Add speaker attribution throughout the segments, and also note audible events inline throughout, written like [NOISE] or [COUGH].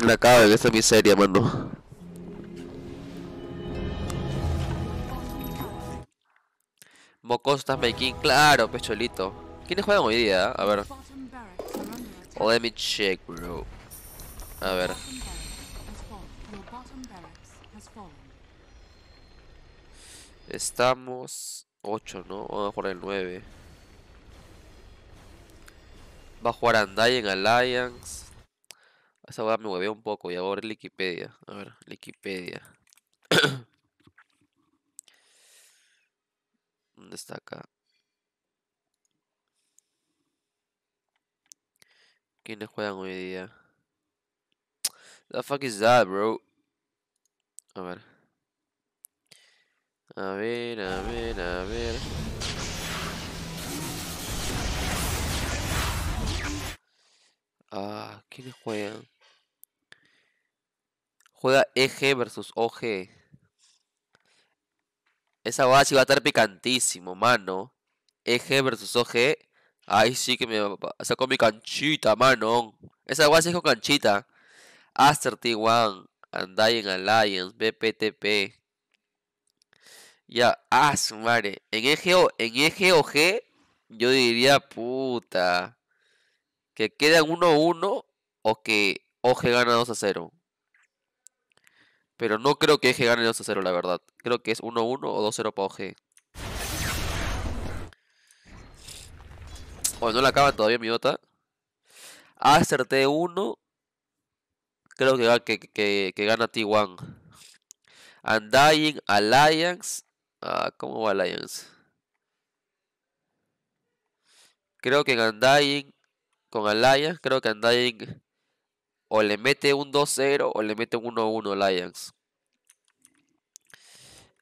Speaker 1: La de esta miseria, mano. ¿estás Making, claro, pecholito. ¿Quiénes juegan hoy día? A ver. let me check, bro. A ver. Estamos 8, ¿no? Vamos a el 9. Va a jugar en Alliance. Esa weá me hueve un poco. Y ahora Wikipedia. A ver, Wikipedia. [COUGHS] ¿Dónde está acá? ¿Quiénes juegan hoy día? The fuck is that, bro? A ver. A ver, a ver, a ver. Juega juegan? Juega EG versus OG. Esa base sí va a estar picantísimo, mano. EG versus OG. Ahí sí que me sacó mi canchita, mano. Esa base es con canchita. Aster T1, en Alliance, BPTP. Ya, ah, su madre. En eje, en eje OG, yo diría, puta. Que quedan 1-1 o que OG gana 2 a 0. Pero no creo que OG gane 2 a 0, la verdad. Creo que es 1 a 1 o 2 a 0 para OG Bueno, no la acaban todavía mi nota. t 1. Creo que, gana T1. Undying Alliance. Ah, ¿Cómo va Alliance? Creo que en Undying. Con Alliance, creo que Undying o le mete un 2-0 o le mete un 1-1 Lions.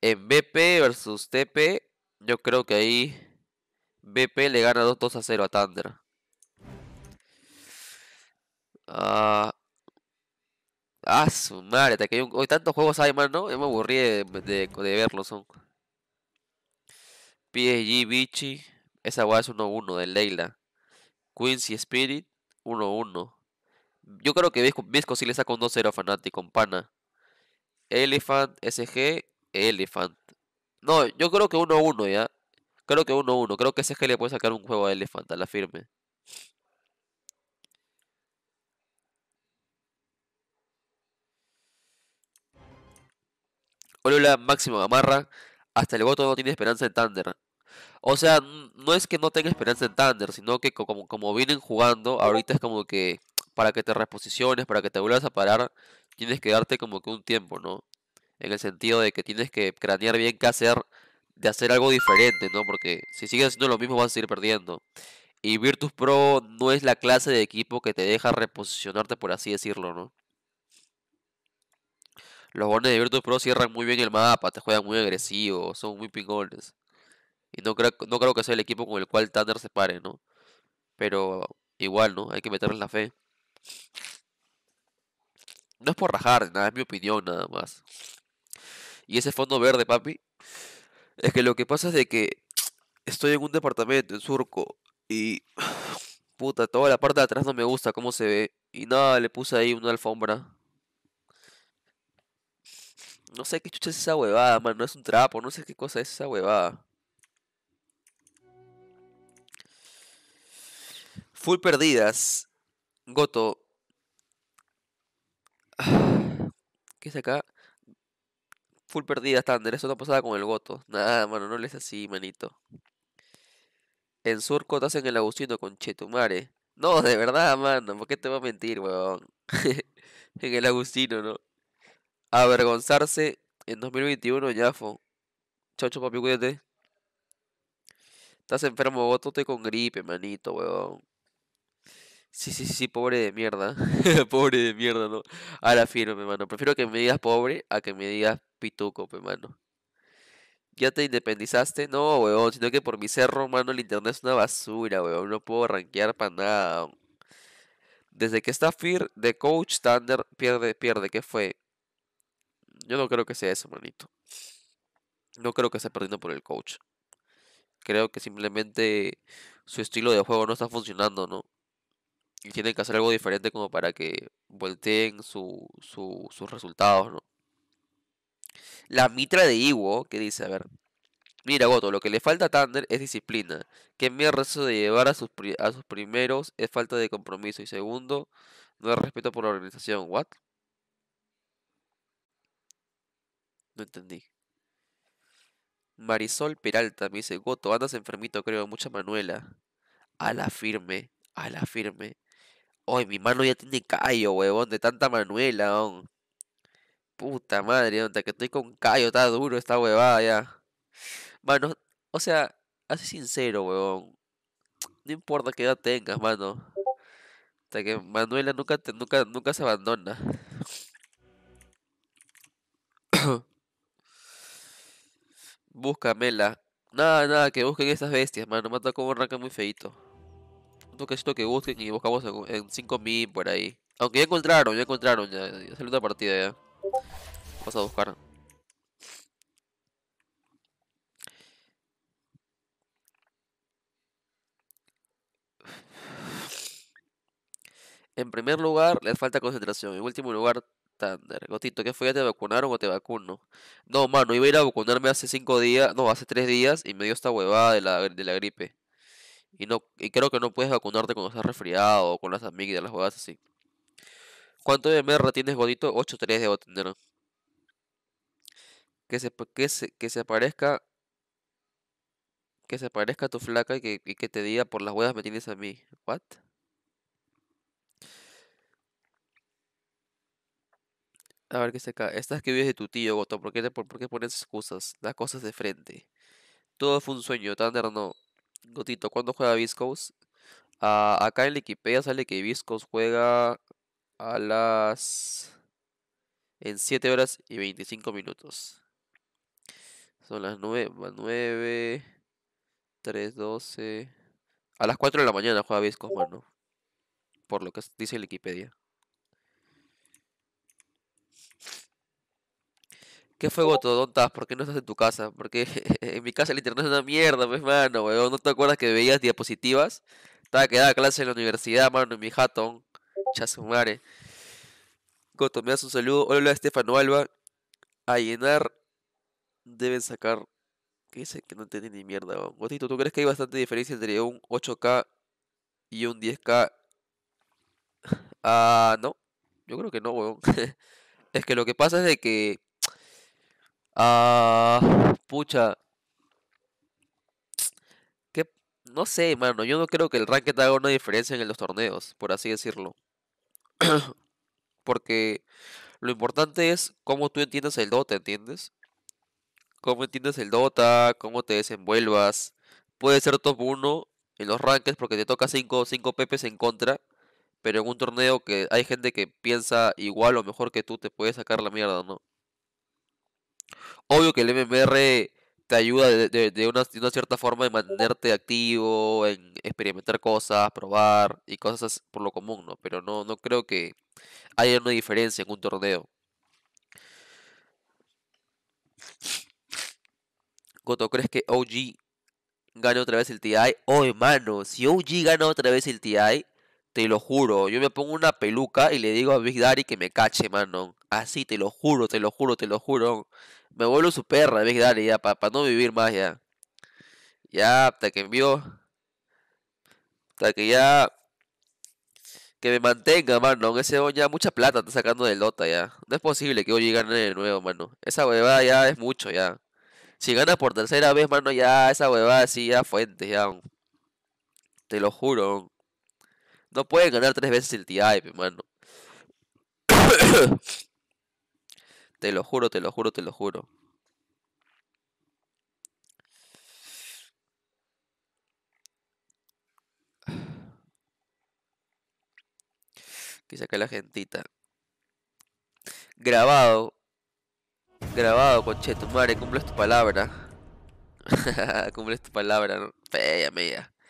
Speaker 1: En BP versus TP, yo creo que ahí BP le gana 2-2-0 a Thunder. ah, ah su madre, hay Hoy tantos juegos hay, más, ¿no? me aburrí de, verlos. PSG, Vichy. Esa guay es 1-1 de Leila. Quincy Spirit, 1-1. Yo creo que Visco, sí le saca un 2-0 a Fnatic con Pana. Elephant, SG, Elephant. No, yo creo que 1-1 ya. Creo que 1-1. Creo que SG le puede sacar un juego a Elephant a la firme. Hola, máximo gamarra. Hasta el voto no tiene esperanza en Thunder. O sea, no es que no tenga esperanza en Thunder, sino que como vienen jugando, ahorita es como que para que te reposiciones, para que te vuelvas a parar, tienes que darte como que un tiempo, ¿no? En el sentido de que tienes que cranear bien qué hacer, de hacer algo diferente, ¿no? Porque si sigues haciendo lo mismo vas a seguir perdiendo. Y Virtus Pro no es la clase de equipo que te deja reposicionarte, por así decirlo, ¿no? Los bones de Virtus Pro cierran muy bien el mapa, te juegan muy agresivos, son muy pingones. Y no creo, no creo que sea el equipo con el cual Thunder se pare, ¿no? Pero igual, ¿no? Hay que meterles la fe. No es por rajar, nada, es mi opinión nada más. Y ese fondo verde, papi, es que lo que pasa es que estoy en un departamento en Surco y [SIGHS] puta, toda la parte de atrás no me gusta cómo se ve y nada, le puse ahí una alfombra. No sé qué chucha es esa huevada, man, no es un trapo, no sé qué cosa es esa huevada. Full perdidas. Goto, [SIGHS] ¿Qué es acá? Full perdida está, Eso no pasada con el Goto. Nada, mano, no les así, manito. En surco estás en el Agustino con Chetumare. No, de verdad, mano. ¿Por qué te va a mentir, weón? [LAUGHS] en el Agustino, ¿no? Avergonzarse en 2021, yafo. Chocho, papi, cuídate. Estás enfermo, Goto. Estoy con gripe, manito, weón. Sí, sí, sí, pobre de mierda. [LAUGHS] pobre de mierda, no. la firme, hermano Prefiero que me digas pobre a que me digas pituco, pe, mano. ¿Ya te independizaste? No, weón, sino que por mi cerro, mano, el internet es una basura, weón. No puedo rankear para nada. Desde que está Fir de Coach Thunder, pierde, pierde. ¿Qué fue? Yo no creo que sea eso, manito. No creo que esté perdiendo por el coach. Creo que simplemente su estilo de juego no está funcionando, ¿no? y tienen que hacer algo diferente como para que volteen sus resultados, ¿no? La mitra de Iwo, que dice, a ver, mira Goto, lo que le falta a Thunder es disciplina. Que mierda eso de llevar a sus, a sus primeros es falta de compromiso. Y segundo, no es respeto por la organización. ¿What? No entendí. Marisol Peralta me dice, Goto, andas enfermito creo, mucha Manuela. A la firme, a la firme. Oye, mi mano ya tiene callo, huevón, de tanta manuela, Puta madre, hasta que estoy con callo, está duro esta huevada ya. Mano, o sea, haz sincero, huevón. No importa qué edad tengas, mano. Hasta que Manuela nunca, nunca, nunca se abandona. [COUGHS] Búscamela. Nada, nada, que busquen esas bestias, mano. Me como tocado un muy feito un toquecito que busquen y buscamos en, 5000 por ahí. Aunque ya encontraron, ya encontraron, ya, ya salió una partida ya. Vamos a buscar. En primer lugar, le falta concentración. En último lugar, Tander. Gotito, ¿qué fue? ¿Ya te vacunaron o te vacuno? No, mano, iba a ir a vacunarme hace 5 días, no, hace 3 días y me dio esta huevada de la, de la gripe. Y, no, y creo que no puedes vacunarte cuando estás resfriado o con las y las huevas así. ¿Cuánto de merra tienes, Godito? 8-3 de Que se, que, se, que se aparezca. Que se aparezca tu flaca y que, te diga por las huevas me tienes a mí. ¿What? A ver qué se acá. Estás que vives de tu tío, Goto. ¿Por qué, te, por, qué pones excusas? Las cosas de frente. Todo fue un sueño, Thunder no. Gotito, ¿cuándo juega Viscos? Ah, acá en Wikipedia sale que Viscos juega a las... En 7 horas y 25 minutos. Son las 9, 9, 3, 12... A las 4 de la mañana juega Viscos, mano. Uh. Por lo que dice la Wikipedia. ¿Qué fuego estás? ¿Por qué no estás en tu casa? Porque [LAUGHS] en mi casa el internet es una mierda, pues, mano, weón. ¿No te acuerdas que veías diapositivas? Estaba que daba clase en la universidad, mano, en mi hatón. Chasumare. Goto, me das un saludo. Hola, Estefano Alba. A llenar deben sacar. ¿Qué dice? Que no entendí ni mierda, weón. Gotito, ¿tú crees que hay bastante diferencia entre un 8K y un 10K? Ah, no. Yo creo que no, weón. [LAUGHS] es que lo que pasa es de que Ah, pucha. no sé, mano. Yo no creo que el ranked haga una diferencia en los torneos, por así decirlo. [CLEARS THROAT] Porque lo importante es cómo tú entiendes el Dota, ¿entiendes? Cómo entiendes el Dota, cómo te desenvuelvas. Puede ser top uno en los rankings porque te toca 5 cinco, cinco pepes en contra. Pero en un torneo que hay gente que piensa igual o mejor que tú, te puede sacar la mierda, ¿no? Obvio que el MMR te ayuda de, una, cierta forma en mantenerte activo, en experimentar cosas, probar y cosas por lo común, ¿no? Pero no, no creo que haya una diferencia en un torneo. Coto, ¿crees que OG gane otra vez el TI? Oh, hermano, si OG gana otra vez el TI, te lo juro, yo me pongo una peluca y le digo a Big Daddy que me cache, mano. Así, ah, te lo juro, te lo juro, te lo juro. Me vuelvo su perra, ves, dale, ya, para no vivir más, ya. Ya, hasta que envió. Hasta que ya. Que me mantenga, mano. Aunque ese ya mucha plata está sacando de lota, ya. No es posible que hoy gane de nuevo, mano. Esa huevada ya es mucho, ya. Si gana por tercera vez, mano, ya esa huevada sí, ya fuente, ya. Te lo juro. No puede ganar tres veces el TI, mano. [COUGHS] Te lo juro, te lo juro, te lo juro. Quizá acá la gentita. Grabado. Grabado, conche tu madre, cumples tu palabra. [LAUGHS] cumples tu palabra, ¿no? mía.